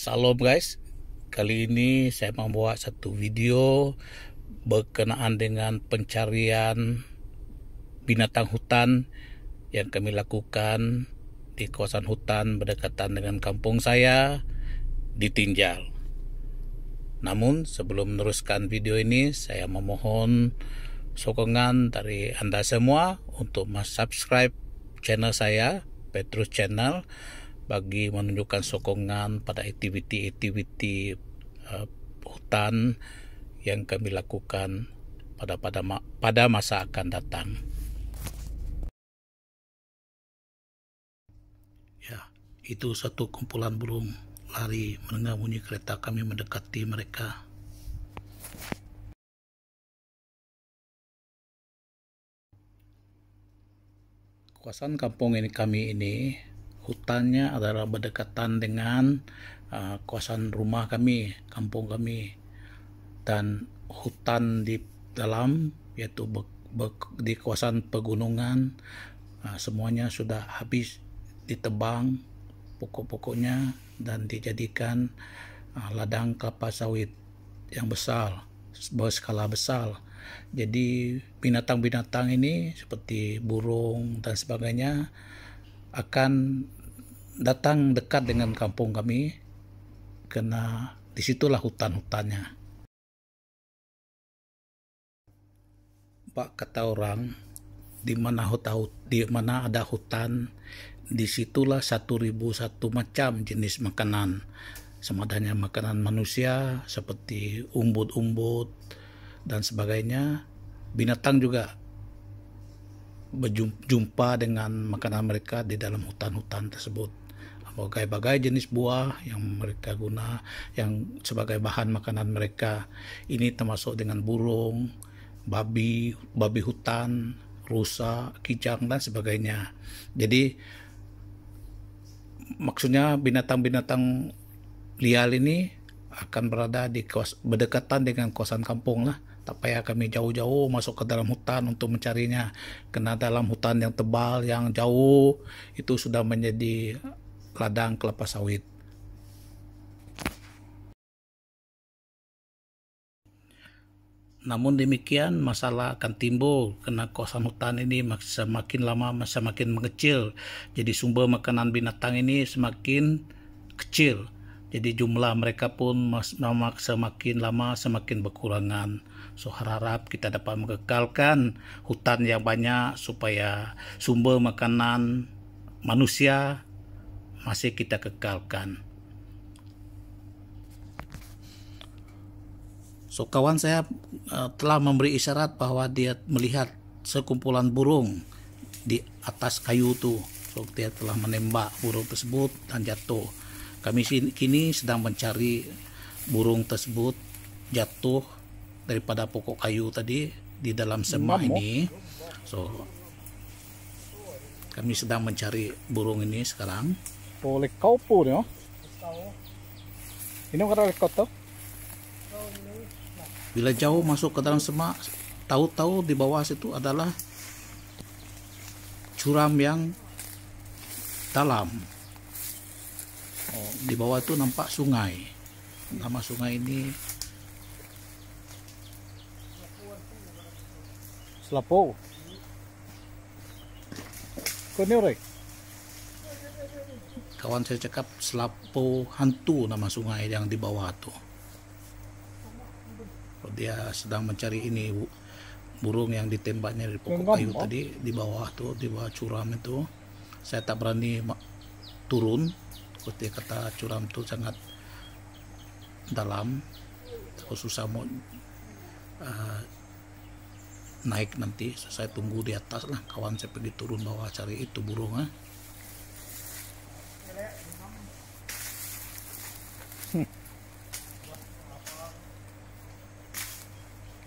Salam guys, kali ini saya membuat satu video berkenaan dengan pencarian binatang hutan yang kami lakukan di kawasan hutan berdekatan dengan kampung saya di Tinjal. Namun sebelum meneruskan video ini saya memohon sokongan dari Anda semua untuk subscribe channel saya Petrus Channel bagi menunjukkan sokongan pada aktiviti-aktiviti uh, hutan yang kami lakukan pada pada pada masa akan datang. Ya, itu satu kumpulan burung lari mendengar bunyi kereta kami mendekati mereka. Kawasan kampung ini kami ini hutannya adalah berdekatan dengan uh, kawasan rumah kami, kampung kami. Dan hutan di dalam yaitu be, be, di kawasan pegunungan uh, semuanya sudah habis ditebang pokok-pokoknya dan dijadikan uh, ladang kelapa sawit yang besar berskala besar jadi binatang-binatang ini seperti burung dan sebagainya akan datang dekat dengan kampung kami karena disitulah hutan-hutannya. Pak kata orang di mana hutan di mana ada hutan disitulah satu ribu satu macam jenis makanan semadanya makanan manusia seperti umbut-umbut dan sebagainya binatang juga berjumpa dengan makanan mereka di dalam hutan-hutan tersebut berbagai-bagai jenis buah yang mereka guna yang sebagai bahan makanan mereka ini termasuk dengan burung babi babi hutan rusa kijang dan sebagainya jadi maksudnya binatang-binatang liar ini akan berada di kawas, berdekatan dengan kawasan kampung lah tak payah kami jauh-jauh masuk ke dalam hutan untuk mencarinya karena dalam hutan yang tebal yang jauh itu sudah menjadi ladang kelapa sawit Namun demikian masalah akan timbul karena kawasan hutan ini semakin lama semakin mengecil. Jadi sumber makanan binatang ini semakin kecil jadi jumlah mereka pun semakin lama semakin berkurangan so harap kita dapat mengekalkan hutan yang banyak supaya sumber makanan manusia masih kita kekalkan so kawan saya eh, telah memberi isyarat bahwa dia melihat sekumpulan burung di atas kayu itu so dia telah menembak burung tersebut dan jatuh kami kini sedang mencari burung tersebut jatuh daripada pokok kayu tadi di dalam semak ini. So kami sedang mencari burung ini sekarang. Boleh kau pun ya? Ini orang kotor. Bila jauh masuk ke dalam semak, tahu-tahu di bawah situ adalah curam yang dalam oh, di bawah tu nampak sungai nama sungai ini Selapo Konore kawan saya cakap Selapo Hantu nama sungai yang di bawah tuh oh, dia sedang mencari ini burung yang ditembaknya dari pokok kayu tadi di bawah tuh di bawah curam itu saya tak berani turun putih kata curam itu sangat dalam terus susah mau uh, naik nanti saya tunggu di atas lah kawan saya pergi turun bawah cari itu burung eh.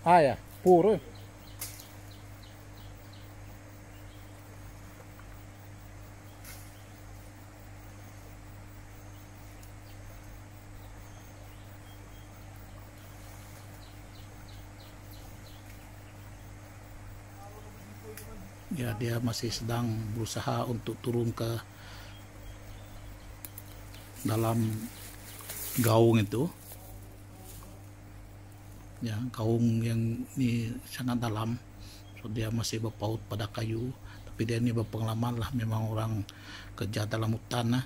ah hmm. ya purun eh. ya dia masih sedang berusaha untuk turun ke dalam gaung itu ya gaung yang ini sangat dalam so, dia masih berpaut pada kayu tapi dia ini berpengalaman lah memang orang kerja dalam hutan lah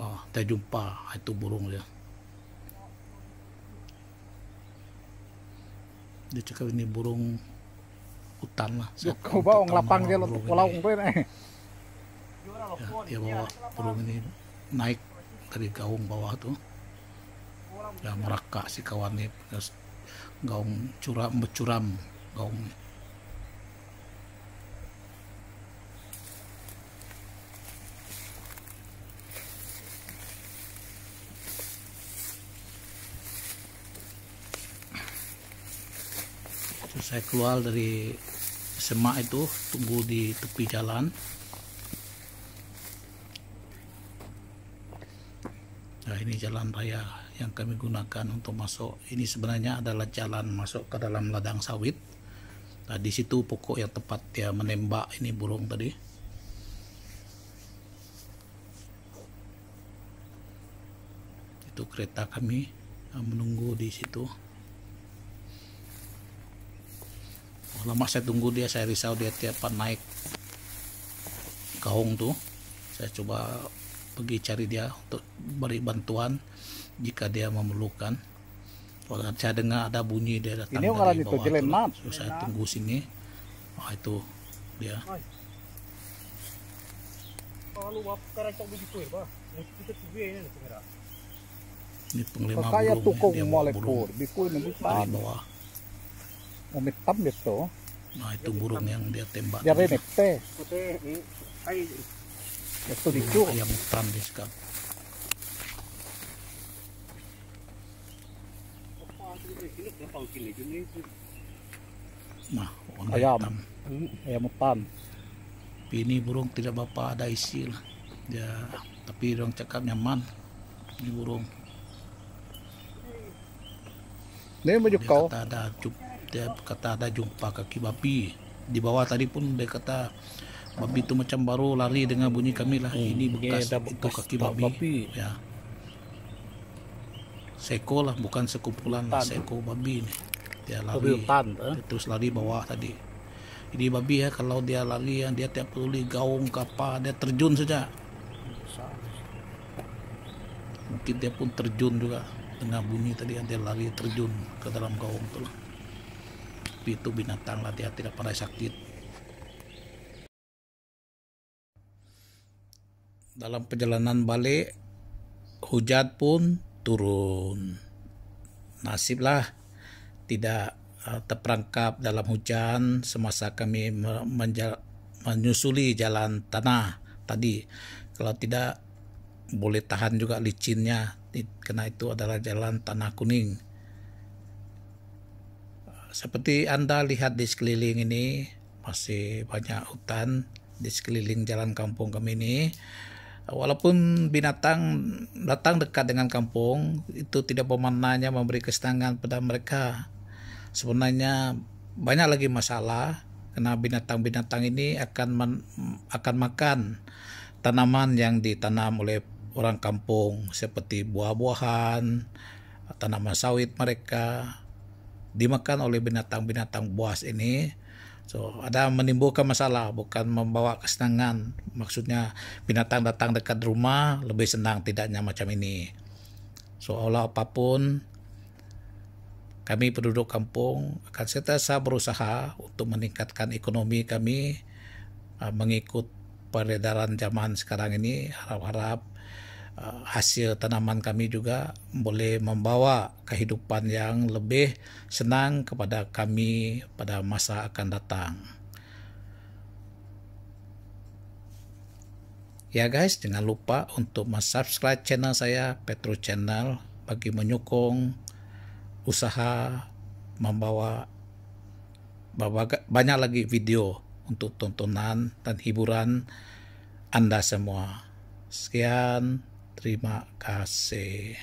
oh, dia jumpa itu burung dia dia cakap ini burung hutan lah ya, kau bawa lapang dia lo pulau ngumpulin eh dia bawa burung ini naik dari gaung bawah tuh ya meraka si kawannya gaung curam becuram gaungnya saya keluar dari semak itu tunggu di tepi jalan nah ini jalan raya yang kami gunakan untuk masuk ini sebenarnya adalah jalan masuk ke dalam ladang sawit nah di situ pokok yang tepat dia menembak ini burung tadi itu kereta kami menunggu di situ lama saya tunggu dia saya risau dia tiap naik kaung tuh saya coba pergi cari dia untuk beri bantuan jika dia memerlukan kalau saya dengar ada bunyi dia datang ini dari bawah itu so, saya tunggu sini wah oh, itu dia ini penglima burung dia mau burung di bawah umitam dito. Nah, itu burung yang dia tembak. Dia remit teh. Ay, ito dito. Yang tandis ka. Nah, orang ayam. Hitam. Ayam utan. Ini burung tidak bapak ada isi lah. Dia, tapi orang cakap nyaman. Ini burung. Ini menyukau. Dia kata ada cukup dia kata ada jumpa kaki babi di bawah tadi pun dia kata babi itu macam baru lari dengan bunyi kami lah hmm, ini bekas, ya, bekas itu kaki babi. babi ya seko lah bukan sekumpulan lah seko babi ini dia lari hutan, eh? terus lari bawah tadi ini babi ya kalau dia lari yang dia tiap peduli gaung kapal dia terjun saja mungkin dia pun terjun juga dengan bunyi tadi yang dia lari terjun ke dalam gaung tuh itu binatang latihan tidak pernah sakit. Dalam perjalanan balik, hujan pun turun. Nasiblah tidak eh, terperangkap dalam hujan semasa kami menyusuli jalan tanah tadi. Kalau tidak boleh tahan juga licinnya karena itu adalah jalan tanah kuning. Seperti Anda lihat di sekeliling ini, masih banyak hutan di sekeliling jalan kampung kami ini. Walaupun binatang datang dekat dengan kampung, itu tidak pemanahnya memberi kesenangan pada mereka. Sebenarnya banyak lagi masalah karena binatang-binatang ini akan men, akan makan tanaman yang ditanam oleh orang kampung seperti buah-buahan, tanaman sawit mereka, dimakan oleh binatang-binatang buas ini So, ada menimbulkan masalah, bukan membawa kesenangan. Maksudnya binatang datang dekat rumah lebih senang tidaknya macam ini. so Allah apapun, kami penduduk kampung akan setiasa berusaha untuk meningkatkan ekonomi kami uh, mengikut peredaran zaman sekarang ini. Harap-harap Eh, hasil tanaman kami juga boleh membawa kehidupan yang lebih senang kepada kami pada masa akan datang. Ya guys, jangan lupa untuk subscribe channel saya Petro Channel bagi menyokong usaha membawa banyak lagi video untuk tontonan dan hiburan Anda semua. Sekian. Terima kasih.